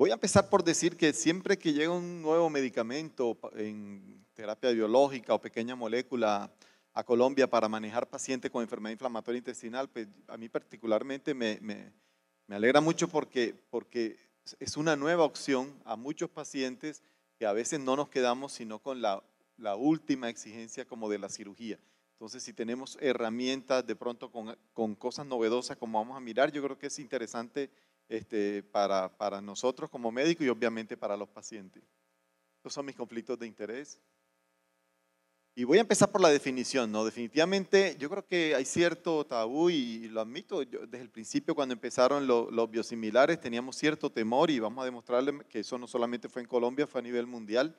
Voy a empezar por decir que siempre que llega un nuevo medicamento en terapia biológica o pequeña molécula a Colombia para manejar pacientes con enfermedad inflamatoria intestinal, pues a mí particularmente me, alegra mucho porque, porque es una nueva opción a muchos pacientes que a veces no nos quedamos sino con la, última exigencia como de la cirugía. Entonces, si tenemos herramientas de pronto con, con, cosas novedosas como vamos a mirar, yo creo que es interesante este, para, nosotros como médicos y obviamente para los pacientes. Estos son mis conflictos de interés. Y voy a empezar por la definición, ¿no? Definitivamente, yo creo que hay cierto tabú y, lo admito, desde el principio cuando empezaron los biosimilares teníamos cierto temor y vamos a demostrarle que eso no solamente fue en Colombia, fue a nivel mundial.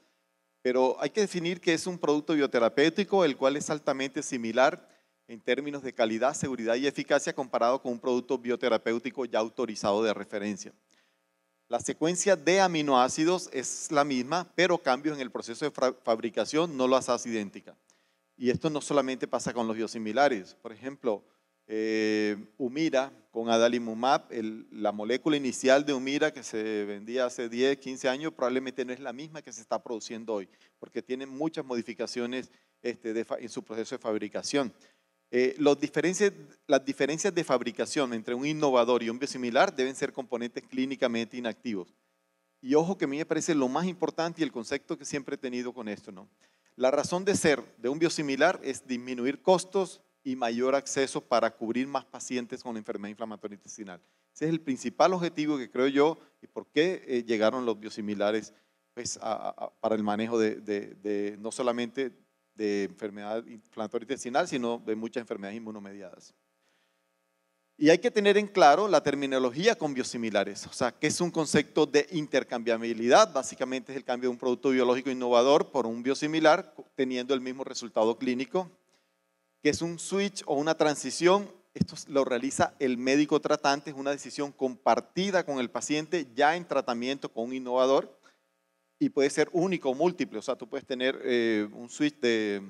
Pero hay que definir que es un producto bioterapéutico, el cual es altamente similar en términos de calidad, seguridad y eficacia comparado con un producto bioterapéutico ya autorizado de referencia. La secuencia de aminoácidos es la misma, pero cambios en el proceso de fabricación no lo hace idéntica. Y esto no solamente pasa con los biosimilares. Por ejemplo, eh, Humira con Adalimumab, la molécula inicial de Humira que se vendía hace 10, 15 años, probablemente no es la misma que se está produciendo hoy, porque tiene muchas modificaciones este, en su proceso de fabricación. Eh, diferencias, las diferencias de fabricación entre un innovador y un biosimilar deben ser componentes clínicamente inactivos. Y ojo que a mí me parece lo más importante y el concepto que siempre he tenido con esto, ¿no? La razón de ser de un biosimilar es disminuir costos y mayor acceso para cubrir más pacientes con enfermedad inflamatoria intestinal. Ese es el principal objetivo que creo yo y por qué eh, llegaron los biosimilares pues, para el manejo de no solamente de enfermedad inflamatoria intestinal, sino de muchas enfermedades inmunomediadas. Y hay que tener en claro la terminología con biosimilares, o sea, que es un concepto de intercambiabilidad, básicamente es el cambio de un producto biológico innovador por un biosimilar teniendo el mismo resultado clínico, que es un switch o una transición, esto lo realiza el médico tratante, es una decisión compartida con el paciente ya en tratamiento con un innovador y puede ser único o múltiple. O sea, tú puedes tener eh, un switch de,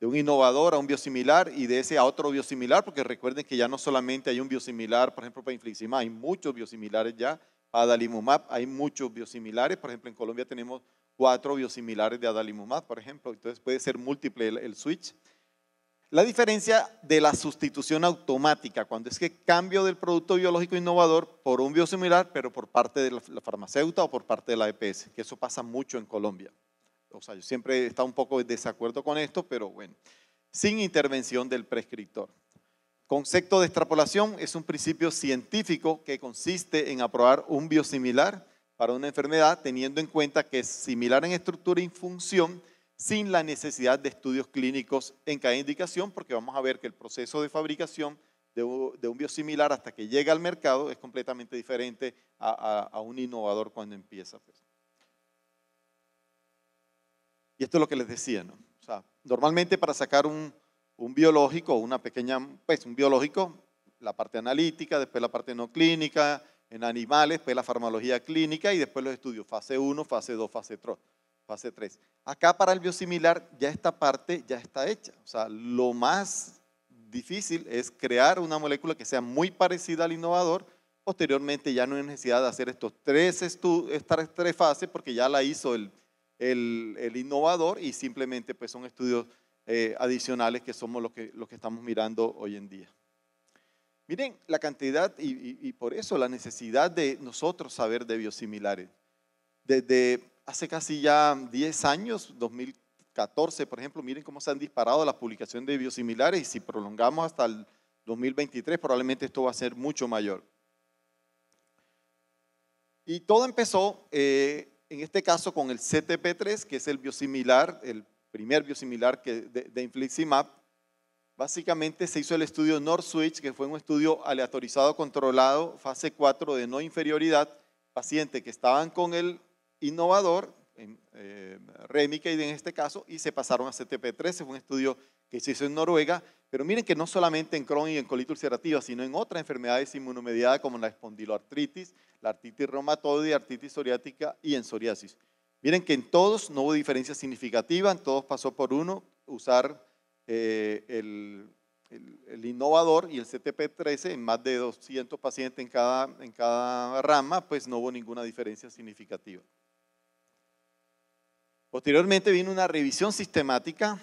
un innovador a un biosimilar y de ese a otro biosimilar, porque recuerden que ya no solamente hay un biosimilar, por ejemplo, para infliximab, hay muchos biosimilares ya. Para adalimumab hay muchos biosimilares. Por ejemplo, en Colombia tenemos cuatro biosimilares de adalimumab, por ejemplo. Entonces puede ser múltiple el switch. La diferencia de la sustitución automática, cuando es que cambio del producto biológico innovador por un biosimilar, pero por parte de la farmacéutica o por parte de la EPS, que eso pasa mucho en Colombia. O sea, yo siempre he estado un poco en desacuerdo con esto, pero bueno, sin intervención del prescriptor. Concepto de extrapolación es un principio científico que consiste en aprobar un biosimilar para una enfermedad teniendo en cuenta que es similar en estructura y función sin la necesidad de estudios clínicos en cada indicación, porque vamos a ver que el proceso de fabricación de, un biosimilar hasta que llega al mercado es completamente diferente a, un innovador cuando empieza. Pues. Y esto es lo que les decía, ¿no? O sea, normalmente para sacar un, biológico, una pequeña, pues un biológico, la parte analítica, después la parte no clínica, en animales, después pues, la farmacología clínica y después los estudios, fase 1, fase 2, fase 3 fase 3. Acá para el biosimilar ya esta parte ya está hecha. O sea, lo más difícil es crear una molécula que sea muy parecida al innovador. Posteriormente ya no hay necesidad de hacer estos tres estas tres fases porque ya la hizo el, innovador y simplemente pues son estudios eh, adicionales que somos los que, estamos mirando hoy en día. Miren la cantidad y, y por eso la necesidad de nosotros saber de biosimilares. Desde hace casi ya 10 años, 2014, por ejemplo, miren cómo se han disparado las publicaciones de biosimilares y si prolongamos hasta el 2023 probablemente esto va a ser mucho mayor. Y todo empezó, eh, en este caso, con el CTP3, que es el biosimilar, el primer biosimilar que, de, de infliximab. Básicamente se hizo el estudio Switch, que fue un estudio aleatorizado, controlado, fase 4 de no inferioridad, paciente que estaban con el innovador, eh, Remicaid en este caso, y se pasaron a CTP13, fue un estudio que se hizo en Noruega, pero miren que no solamente en Crohn y en colitis ulcerativa, sino en otras enfermedades inmunomediadas como la espondiloartritis, la artritis reumatoide, artritis psoriática y en psoriasis. Miren que en todos no hubo diferencia significativa, en todos pasó por uno, usar eh, el, innovador y el CTP13 en más de 200 pacientes en cada rama, pues no hubo ninguna diferencia significativa. Posteriormente vino una revisión sistemática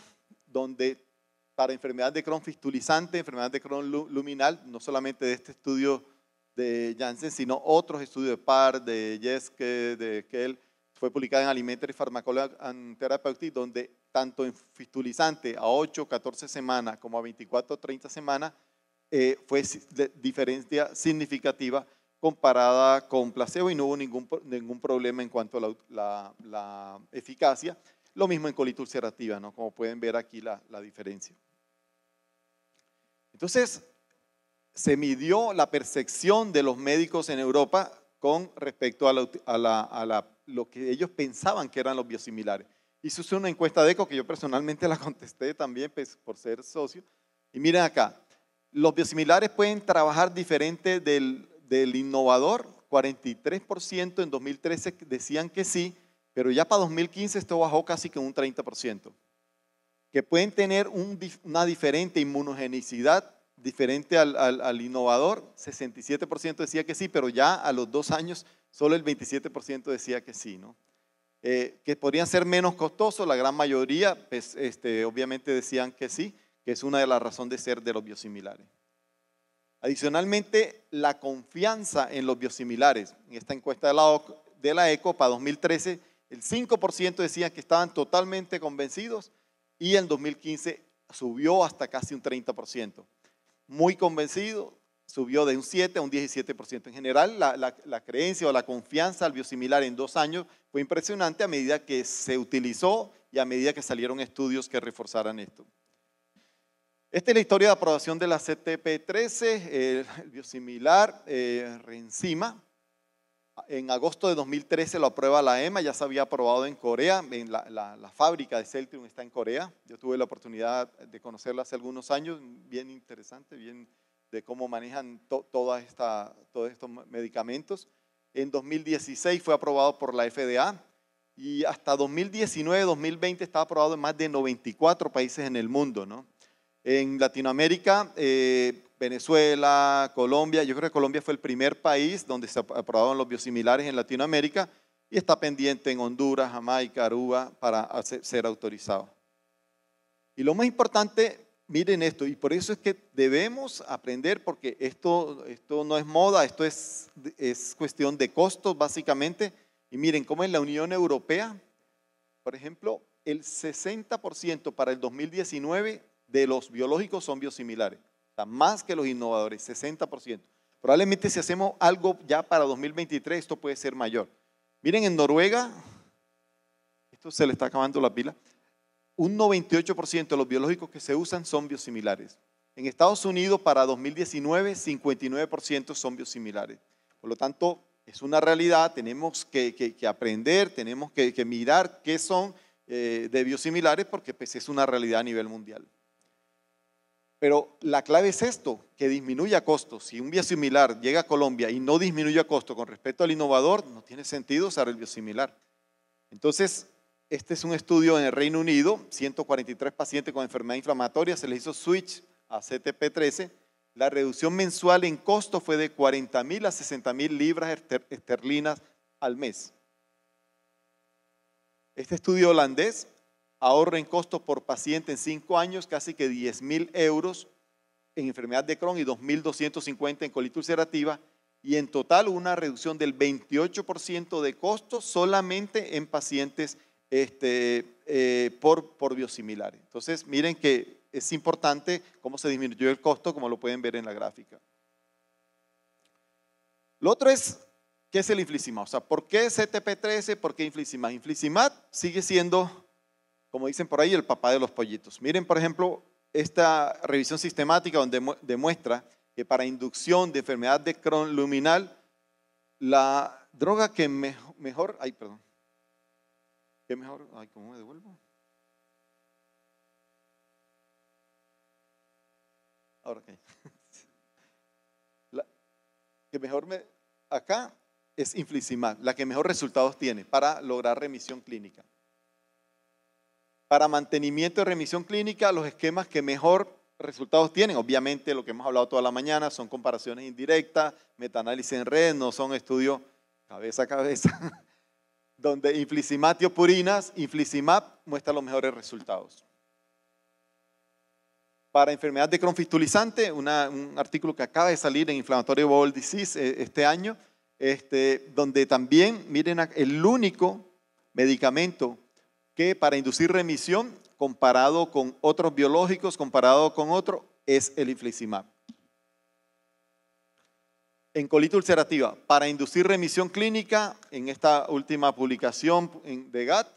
donde para enfermedad de Crohn fistulizante, enfermedad de Crohn luminal, no solamente de este estudio de Janssen, sino otros estudios de PAR, de Jeske, de Kell, fue publicada en Alimentary Pharmacology Therapeutics, donde tanto en fistulizante a 8, 14 semanas como a 24, 30 semanas, eh, fue diferencia significativa comparada con placebo y no hubo ningún, ningún problema en cuanto a la, eficacia. Lo mismo en colitis ulcerativa, ¿no? como pueden ver aquí la, diferencia. Entonces, se midió la percepción de los médicos en Europa con respecto a, lo que ellos pensaban que eran los biosimilares. Hice una encuesta de ECO que yo personalmente la contesté también pues, por ser socio. Y miren acá, los biosimilares pueden trabajar diferente del del innovador, 43% en 2013 decían que sí, pero ya para 2015 esto bajó casi que un 30%. Que pueden tener una diferente inmunogenicidad, diferente al, innovador, 67% decía que sí, pero ya a los dos años solo el 27% decía que sí, ¿no? Eh, que podrían ser menos costosos, la gran mayoría, pues, este, obviamente decían que sí, que es una de las razones de ser de los biosimilares. Adicionalmente, la confianza en los biosimilares. En esta encuesta de la, de la ECO para 2013, el 5% decían que estaban totalmente convencidos y en 2015 subió hasta casi un 30%. Muy convencido, subió de un 7 a un 17%. En general, la, la, creencia o la confianza al biosimilar en dos años fue impresionante a medida que se utilizó y a medida que salieron estudios que reforzaran esto. Esta es la historia de aprobación de la CTP-13, el biosimilar eh, eh En agosto de 2013 lo aprueba la EMA, ya se había aprobado en Corea, la, fábrica de Celtrium está en Corea. Yo tuve la oportunidad de conocerla hace algunos años, bien interesante, bien de cómo manejan toda todos estos medicamentos. En 2016 fue aprobado por la FDA y hasta 2019-2020 está aprobado en más de 94 países en el mundo, ¿no? En Latinoamérica, eh, Venezuela, Colombia, yo creo que Colombia fue el primer país donde se aprobaron los biosimilares en Latinoamérica y está pendiente en Honduras, Jamaica, Aruba para ser autorizado. Y lo más importante, miren esto, y por eso es que debemos aprender, porque esto, esto no es moda, esto es, es cuestión de costos básicamente. Y miren cómo es la Unión Europea, por ejemplo, el 60% para el 2019 de los biológicos son biosimilares, más que los innovadores, 60%. Probablemente si hacemos algo ya para 2023, esto puede ser mayor. Miren, en Noruega, esto se le está acabando la pila, un 98% de los biológicos que se usan son biosimilares. En Estados Unidos para 2019, 59% son biosimilares. Por lo tanto, es una realidad, tenemos que, aprender, tenemos que, mirar qué son eh, de biosimilares porque pues, es una realidad a nivel mundial. Pero la clave es esto, que disminuya costo. Si un biosimilar llega a Colombia y no disminuye costo con respecto al innovador, no tiene sentido usar el biosimilar. Entonces, este es un estudio en el Reino Unido, 143 pacientes con enfermedad inflamatoria, se les hizo switch a CTP13. La reducción mensual en costo fue de 40.000 a 60.000 mil libras esterlinas al mes. Este estudio holandés ahorro en costo por paciente en 5 años, casi que 10 mil euros en enfermedad de Crohn y 2.250 en colitis ulcerativa, y en total una reducción del 28% de costos solamente en pacientes este, eh, por, por biosimilares. Entonces, miren que es importante cómo se disminuyó el costo, como lo pueden ver en la gráfica. Lo otro es, ¿qué es el infliximab? O sea, ¿por qué CTP13? ¿Por qué infliximab? Infliximab sigue siendo como dicen por ahí, el papá de los pollitos. Miren, por ejemplo, esta revisión sistemática donde demuestra que para inducción de enfermedad de Crohn luminal, la droga que mejor, ay, perdón, ¿Qué mejor, ay, ¿cómo me devuelvo? Ahora, okay. la, que mejor me, acá es infliximab, la que mejor resultados tiene para lograr remisión clínica para mantenimiento y remisión clínica los esquemas que mejor resultados tienen. Obviamente lo que hemos hablado toda la mañana son comparaciones indirectas, metaanálisis en red, no son estudios cabeza a cabeza, donde infliximab y muestra los mejores resultados. Para enfermedad de Crohn fistulizante, un artículo que acaba de salir en Inflammatory Bowel Disease eh, este año, este, donde también, miren, el único medicamento que para inducir remisión, comparado con otros biológicos, comparado con otro, es el infliximab. En colitis ulcerativa, para inducir remisión clínica, en esta última publicación de GATT,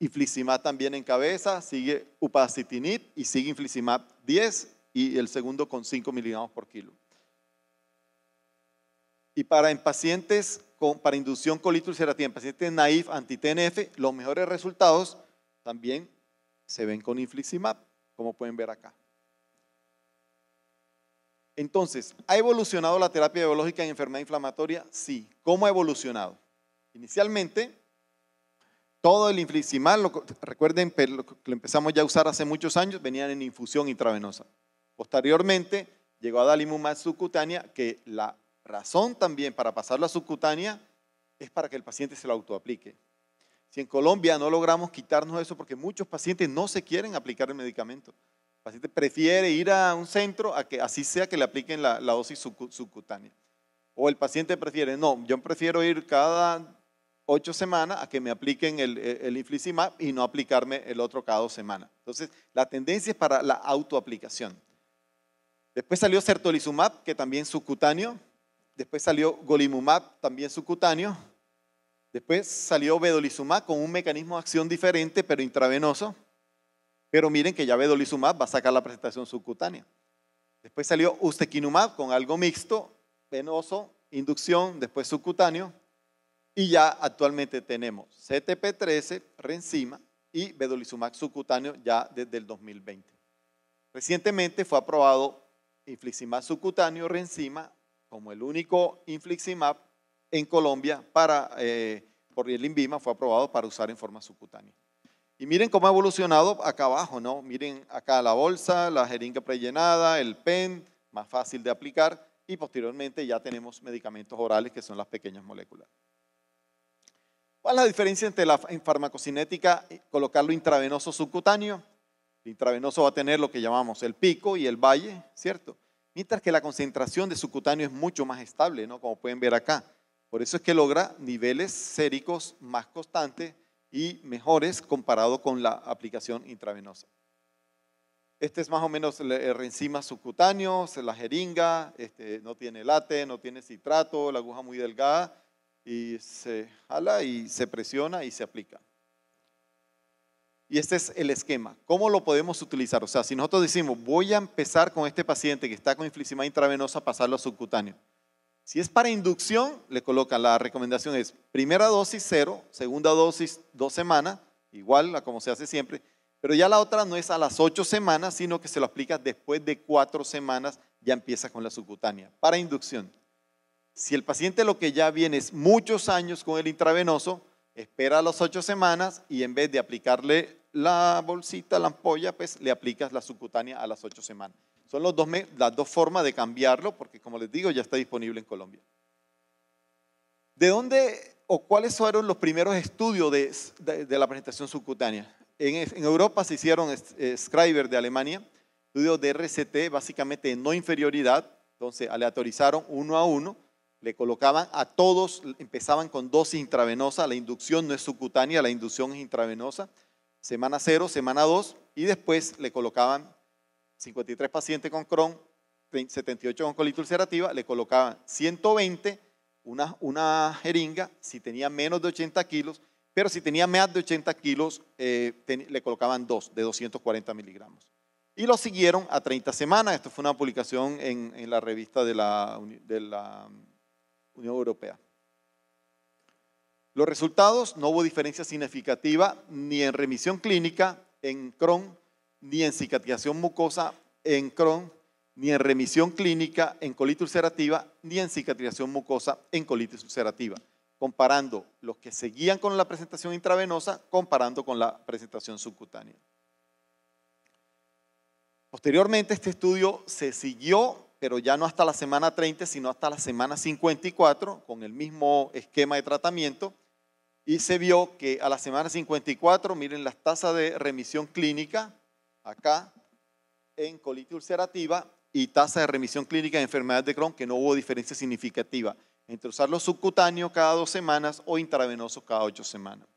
infliximab también en cabeza, sigue upacitinib y sigue inflicimab 10 y el segundo con 5 miligramos por kilo. Y para pacientes con, para inducción colitis en pacientes naif anti-TNF, los mejores resultados también se ven con infliximab, como pueden ver acá. Entonces, ¿ha evolucionado la terapia biológica en enfermedad inflamatoria? Sí. ¿Cómo ha evolucionado? Inicialmente, todo el infliximab, recuerden lo empezamos ya a usar hace muchos años, venían en infusión intravenosa. Posteriormente, llegó a dalimumab subcutánea, que la razón también para pasarlo a subcutánea es para que el paciente se la autoaplique. Si en Colombia no logramos quitarnos eso, porque muchos pacientes no se quieren aplicar el medicamento, el paciente prefiere ir a un centro a que así sea que le apliquen la, dosis subcutánea. O el paciente prefiere, no, yo prefiero ir cada ocho semanas a que me apliquen el, el infliximab y no aplicarme el otro cada dos semanas. Entonces, la tendencia es para la autoaplicación. Después salió Sertolizumab, que también subcutáneo, después salió golimumab, también subcutáneo, después salió vedolizumab con un mecanismo de acción diferente, pero intravenoso. Pero miren que ya vedolizumab va a sacar la presentación subcutánea. Después salió ustekinumab con algo mixto, venoso, inducción, después subcutáneo. Y ya actualmente tenemos CTP13, Renzima y vedolizumab subcutáneo ya desde el 2020. Recientemente fue aprobado infliximab subcutáneo, Renzima como el único infliximab en Colombia para, eh, por el INVIMA fue aprobado para usar en forma subcutánea. Y miren cómo ha evolucionado acá abajo, ¿no? Miren acá la bolsa, la jeringa prellenada, el PEN, más fácil de aplicar, y posteriormente ya tenemos medicamentos orales que son las pequeñas moléculas. ¿Cuál es la diferencia entre la en farmacocinética eh, colocarlo intravenoso subcutáneo? El intravenoso va a tener lo que llamamos el pico y el valle, ¿cierto? mientras que la concentración de subcutáneo es mucho más estable, ¿no? como pueden ver acá. Por eso es que logra niveles séricos más constantes y mejores comparado con la aplicación intravenosa. Este es más o menos el eh, enzima subcutáneo, la jeringa, este, no tiene late, no tiene citrato, la aguja muy delgada y se jala y se presiona y se aplica. Y este es el esquema. ¿Cómo lo podemos utilizar? O sea, si nosotros decimos, voy a empezar con este paciente que está con infliximab intravenosa, pasarlo a subcutáneo. Si es para inducción, le coloca la recomendación es primera dosis cero, segunda dosis dos semanas, igual a como se hace siempre, pero ya la otra no es a las ocho semanas, sino que se lo aplica después de cuatro semanas, ya empieza con la subcutánea, para inducción. Si el paciente lo que ya viene es muchos años con el intravenoso, espera las ocho semanas y en vez de aplicarle la bolsita, la ampolla, pues le aplicas la subcutánea a las ocho semanas. Son las dos formas de cambiarlo, porque como les digo, ya está disponible en Colombia. ¿De dónde o cuáles fueron los primeros estudios de, la presentación subcutánea? En, Europa se hicieron eh, Schreiber de Alemania, estudios de RCT, básicamente de no inferioridad, entonces aleatorizaron uno a uno, le colocaban a todos, empezaban con dosis intravenosa, la inducción no es subcutánea, la inducción es intravenosa, semana 0, semana 2, y después le colocaban 53 pacientes con Crohn, 78 con colitis ulcerativa, le colocaban 120, una, una jeringa, si tenía menos de 80 kilos, pero si tenía más de 80 kilos, eh, le colocaban dos, de 240 miligramos. Y lo siguieron a 30 semanas. Esto fue una publicación en, en la revista de la, de la Unión Europea. Los resultados, no hubo diferencia significativa ni en remisión clínica en Crohn, ni en cicatrización mucosa en Crohn, ni en remisión clínica en colitis ulcerativa, ni en cicatrización mucosa en colitis ulcerativa, comparando los que seguían con la presentación intravenosa, comparando con la presentación subcutánea. Posteriormente este estudio se siguió, pero ya no hasta la semana 30, sino hasta la semana 54, con el mismo esquema de tratamiento y se vio que a la semana 54, miren las tasas de remisión clínica acá en colitis ulcerativa y tasa de remisión clínica en enfermedad de Crohn, que no hubo diferencia significativa entre usarlo subcutáneo cada dos semanas o intravenoso cada ocho semanas.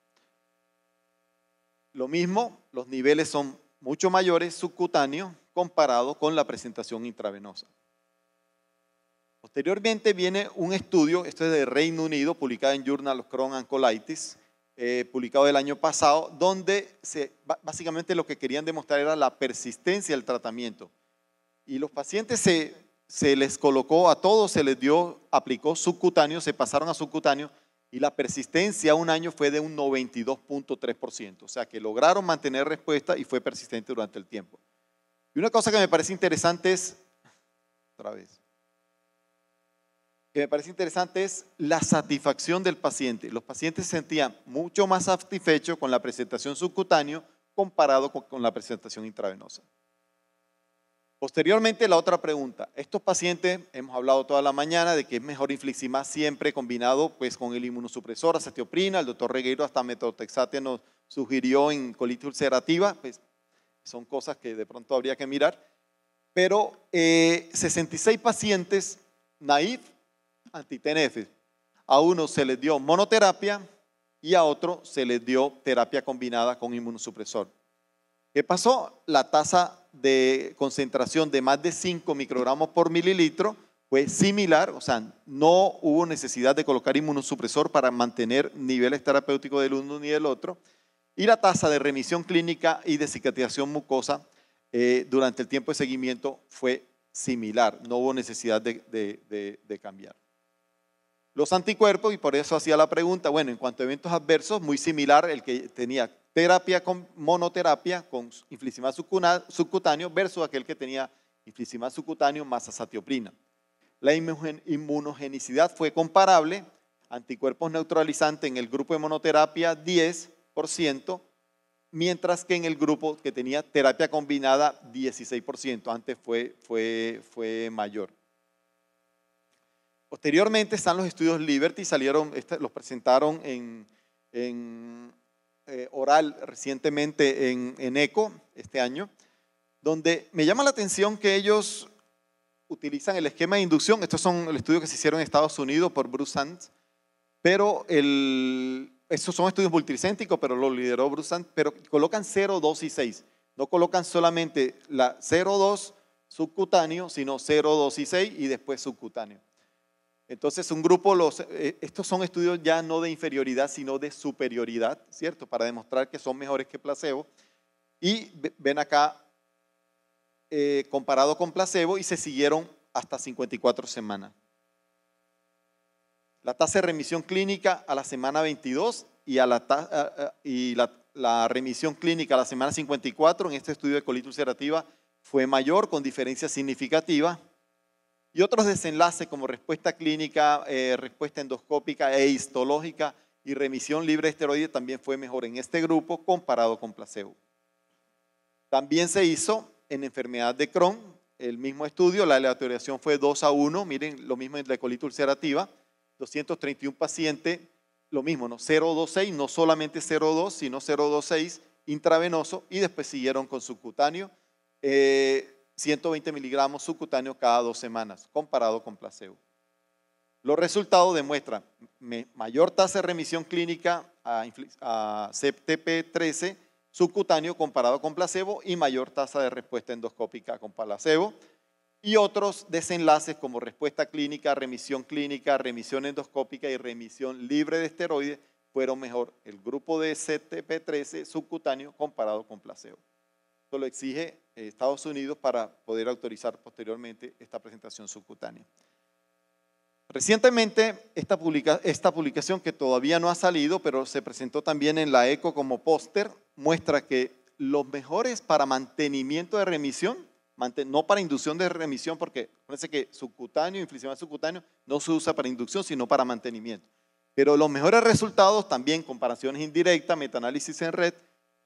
Lo mismo, los niveles son mucho mayores subcutáneos comparado con la presentación intravenosa. Posteriormente viene un estudio, esto es de Reino Unido, publicado en Journal of Crohn and Colitis, eh, publicado el año pasado, donde básicamente lo que querían demostrar era la persistencia del tratamiento. Y los pacientes se, se les colocó, a todos se les dio, aplicó subcutáneo, se pasaron a subcutáneo, y la persistencia un año fue de un 92.3%, o sea que lograron mantener respuesta y fue persistente durante el tiempo. Y una cosa que me parece interesante es, otra vez, que me parece interesante es la satisfacción del paciente. Los pacientes se sentían mucho más satisfechos con la presentación subcutánea comparado con, la presentación intravenosa. Posteriormente, la otra pregunta. Estos pacientes, hemos hablado toda la mañana de que es mejor infliximab siempre combinado pues, con el inmunosupresor, acetioprina. El doctor Regueiro hasta metotrexate nos sugirió en colitis ulcerativa. Pues, son cosas que de pronto habría que mirar. Pero 66 eh, pacientes naif antitenefes A uno se les dio monoterapia y a otro se les dio terapia combinada con inmunosupresor. ¿Qué pasó? La tasa de concentración de más de 5 microgramos por mililitro fue similar, o sea, no hubo necesidad de colocar inmunosupresor para mantener niveles terapéuticos del uno ni del otro. Y la tasa de remisión clínica y de cicatrización mucosa eh, durante el tiempo de seguimiento fue similar, no hubo necesidad de cambiar los anticuerpos y por eso hacía la pregunta, bueno, en cuanto a eventos adversos, muy similar el que tenía terapia con monoterapia con infliximab subcutáneo versus aquel que tenía infliximab subcutáneo más azatioprina. La inmunogenicidad fue comparable, anticuerpos neutralizantes en el grupo de monoterapia 10%, mientras que en el grupo que tenía terapia combinada 16%, antes fue, fue, fue mayor. Posteriormente están los estudios Liberty, salieron, este, los presentaron en, eh, oral recientemente en, ECO este año, donde me llama la atención que ellos utilizan el esquema de inducción. Estos son los estudios que se hicieron en Estados Unidos por Bruce Sands, pero el, son estudios multicéntricos, pero lo lideró Bruce Sands, pero colocan 0, 2 y 6. No colocan solamente la 0, 2 subcutáneo, sino 0, 2 y 6 y después subcutáneo. Entonces un grupo, los, eh, estos son estudios ya no de inferioridad, sino de superioridad, ¿cierto? Para demostrar que son mejores que placebo. Y ven acá, eh, comparado con placebo, y se siguieron hasta 54 semanas. La tasa de remisión clínica a la semana 22 y, la, y remisión clínica a la semana 54 en este estudio de colitis ulcerativa fue mayor, con diferencia significativa y otros desenlaces como respuesta clínica, eh, respuesta endoscópica e histológica y remisión libre de esteroides también fue mejor en este grupo comparado con placebo. También se hizo en enfermedad de Crohn, el mismo estudio, la aleatorización fue 2 a 1, miren, lo mismo en la colitis ulcerativa, 231 pacientes, lo mismo, ¿no? 026, no solamente 02, sino 026 intravenoso y después siguieron con subcutáneo. Eh, 120 miligramos subcutáneo cada dos semanas, comparado con placebo. Los resultados demuestran mayor tasa de remisión clínica a, CTP13 subcutáneo comparado con placebo y mayor tasa de respuesta endoscópica con placebo. Y otros desenlaces como respuesta clínica, remisión clínica, remisión endoscópica y remisión libre de esteroides fueron mejor el grupo de CTP13 subcutáneo comparado con placebo lo exige eh, Estados Unidos para poder autorizar posteriormente esta presentación subcutánea. Recientemente, esta, publicación que todavía no ha salido, pero se presentó también en la ECO como póster, muestra que los mejores para mantenimiento de remisión, no para inducción de remisión, porque parece que subcutáneo, infliximab subcutáneo, no se usa para inducción, sino para mantenimiento. Pero los mejores resultados, también comparaciones indirectas, metaanálisis en red,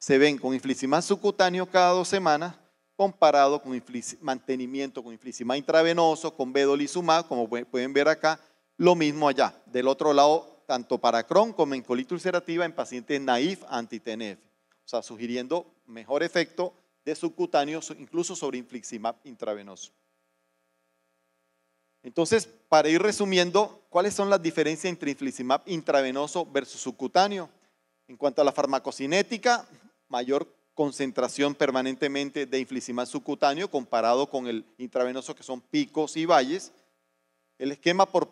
se ven con infliximab subcutáneo cada dos semanas comparado con mantenimiento con infliximab intravenoso, con vedolizumab, como pueden ver acá, lo mismo allá. Del otro lado, tanto para Crohn como en colitis ulcerativa en pacientes naif anti-TNF. O sea, sugiriendo mejor efecto de subcutáneo, incluso sobre infliximab intravenoso. Entonces, para ir resumiendo, ¿cuáles son las diferencias entre infliximab intravenoso versus subcutáneo? En cuanto a la farmacocinética, mayor concentración permanentemente de infliximab subcutáneo comparado con el intravenoso que son picos y valles. El esquema por,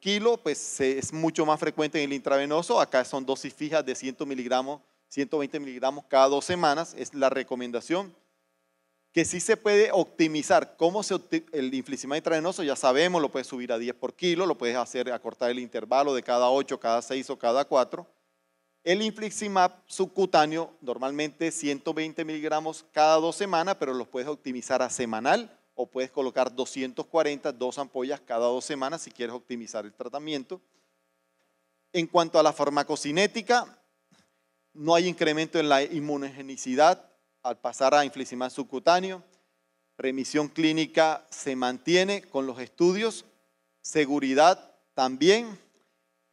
kilo pues, es mucho más frecuente en el intravenoso. Acá son dosis fijas de 100 miligramos, 120 miligramos cada dos semanas. Es la recomendación que sí se puede optimizar. ¿Cómo se el infliximab intravenoso? Ya sabemos, lo puedes subir a 10 por kilo, lo puedes hacer acortar el intervalo de cada 8, cada 6 o cada 4. El infliximab subcutáneo, normalmente 120 miligramos cada dos semanas, pero los puedes optimizar a semanal o puedes colocar 240, dos ampollas cada dos semanas si quieres optimizar el tratamiento. En cuanto a la farmacocinética, no hay incremento en la inmunogenicidad al pasar a infliximab subcutáneo. Remisión clínica se mantiene con los estudios. Seguridad también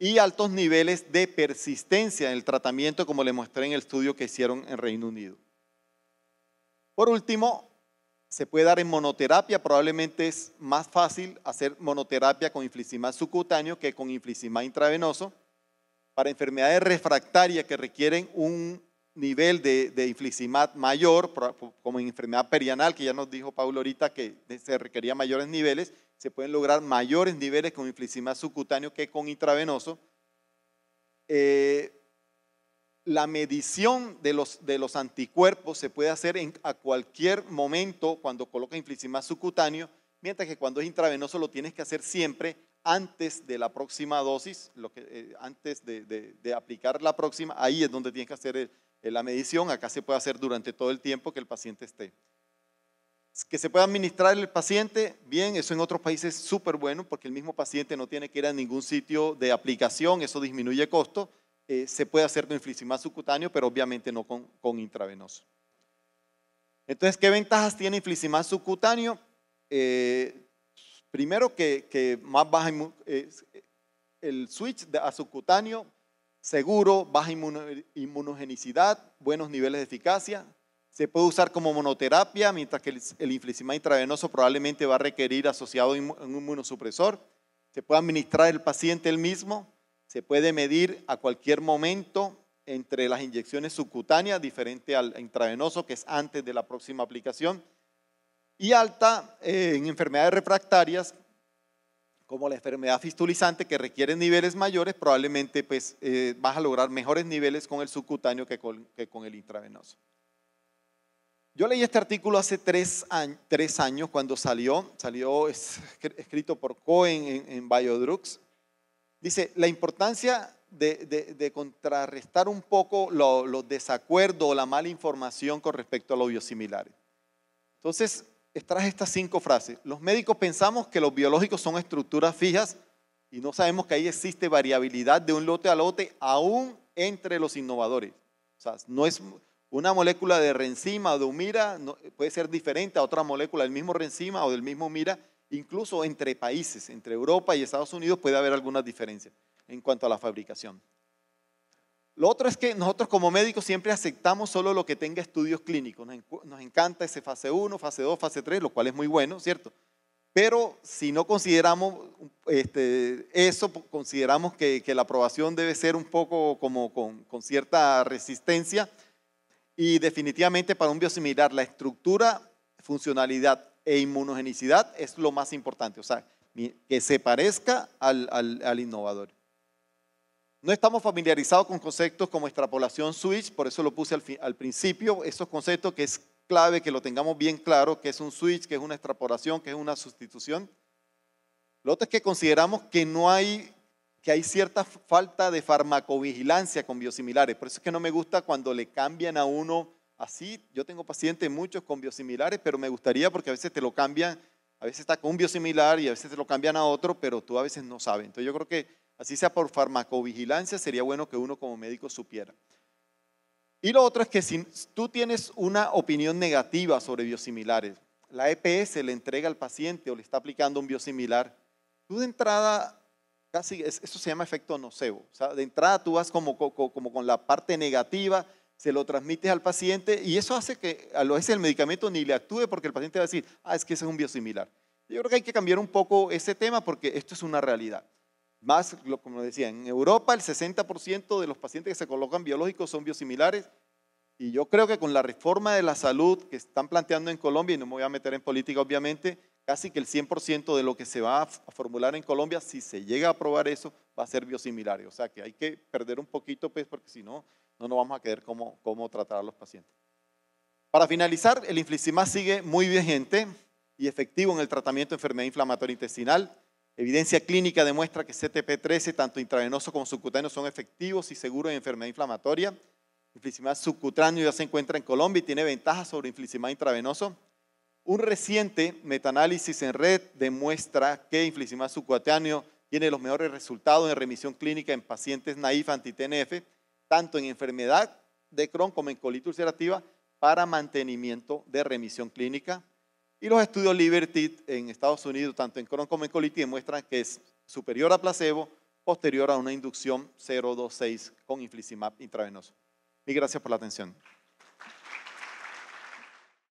y altos niveles de persistencia en el tratamiento, como le mostré en el estudio que hicieron en Reino Unido. Por último, se puede dar en monoterapia, probablemente es más fácil hacer monoterapia con infliximab subcutáneo que con infliximab intravenoso. Para enfermedades refractarias que requieren un nivel de, de infliximab mayor, como en enfermedad perianal, que ya nos dijo Paulo ahorita que se requería mayores niveles, se pueden lograr mayores niveles con infliximab subcutáneo que con intravenoso. Eh, la medición de los, de los, anticuerpos se puede hacer en, a cualquier momento cuando coloca infliximab subcutáneo, mientras que cuando es intravenoso lo tienes que hacer siempre antes de la próxima dosis, lo que, eh, antes de, aplicar la próxima, ahí es donde tienes que hacer la medición, acá se puede hacer durante todo el tiempo que el paciente esté que se pueda administrar el paciente, bien, eso en otros países es súper bueno porque el mismo paciente no tiene que ir a ningún sitio de aplicación, eso disminuye costo. Eh, se puede hacer infliximab subcutáneo, pero obviamente no con, con, intravenoso. Entonces, ¿qué ventajas tiene infliximab subcutáneo? Eh, primero, que, más baja el switch a subcutáneo, seguro, baja inmunogenicidad, buenos niveles de eficacia, se puede usar como monoterapia, mientras que el, infliximab intravenoso probablemente va a requerir asociado a un inmunosupresor. Se puede administrar el paciente el mismo. Se puede medir a cualquier momento entre las inyecciones subcutáneas, diferente al intravenoso, que es antes de la próxima aplicación. Y alta eh, en enfermedades refractarias, como la enfermedad fistulizante, que requiere niveles mayores, probablemente pues, eh, vas a lograr mejores niveles con el subcutáneo que con el intravenoso. Yo leí este artículo hace tres, años, cuando salió, salió escrito por Cohen en, en Biodrugs. Dice, la importancia de, contrarrestar un poco los desacuerdos o la mala información con respecto a los biosimilares. Entonces, extraje estas cinco frases. Los médicos pensamos que los biológicos son estructuras fijas y no sabemos que ahí existe variabilidad de un lote a lote, aún entre los innovadores. O sea, no es, una molécula de renzima o de humira puede ser diferente a otra molécula del mismo renzima o del mismo humira, incluso entre países, entre Europa y Estados Unidos puede haber algunas diferencias en cuanto a la fabricación. Lo otro es que nosotros como médicos siempre aceptamos solo lo que tenga estudios clínicos. Nos, encanta ese fase 1, fase 2, fase 3, lo cual es muy bueno, ¿cierto? Pero si no consideramos este, eso, consideramos que, la aprobación debe ser un poco como con cierta resistencia y definitivamente para un biosimilar la estructura, funcionalidad e inmunogenicidad es lo más importante, o sea, que se parezca al, innovador. No estamos familiarizados con conceptos como extrapolación switch, por eso lo puse al, al principio, esos conceptos que es clave que lo tengamos bien claro, que es un switch, que es una extrapolación, que es una sustitución. Lo otro es que consideramos que no hay que hay cierta falta de farmacovigilancia con biosimilares. Por eso es que no me gusta cuando le cambian a uno así. Yo tengo pacientes muchos con biosimilares, pero me gustaría porque a veces te lo cambian, a veces está con un biosimilar y a veces te lo cambian a otro, pero tú a veces no sabes. Entonces yo creo que así sea por farmacovigilancia, sería bueno que uno como médico supiera. Y lo otro es que si tú tienes una opinión negativa sobre biosimilares, la EPS le entrega al paciente o le está aplicando un biosimilar, tú de entrada casi, eso se llama efecto nocebo. O sea, de entrada tú vas como, con la parte negativa, se lo transmites al paciente y eso hace que a veces el medicamento ni le actúe porque el paciente va a decir, ah, es que ese es un biosimilar. Yo creo que hay que cambiar un poco ese tema porque esto es una realidad. Más, como decía, en Europa el 60% de los pacientes que se colocan biológicos son biosimilares y yo creo que con la reforma de la salud que están planteando en Colombia, y no me voy a meter en política obviamente, casi que el 100% de lo que se va a formular en Colombia, si se llega a aprobar eso, va a ser biosimilar. O sea que hay que perder un poquito, pues, porque si no, no nos vamos a quedar cómo, tratar a los pacientes. Para finalizar, el infliximab sigue muy vigente y efectivo en el tratamiento de enfermedad inflamatoria intestinal. Evidencia clínica demuestra que CTP13, tanto intravenoso como subcutáneo, son efectivos y seguros en enfermedad inflamatoria. Infliximab subcutáneo ya se encuentra en Colombia y tiene ventajas sobre infliximab intravenoso. Un reciente metaanálisis en red demuestra que infliximab subcutáneo tiene los mejores resultados en remisión clínica en pacientes naif anti-TNF, tanto en enfermedad de Crohn como en colitis ulcerativa, para mantenimiento de remisión clínica. Y los estudios Liberty en Estados Unidos, tanto en Crohn como en colitis, demuestran que es superior a placebo, posterior a una inducción 026 con infliximab intravenoso. Y gracias por la atención.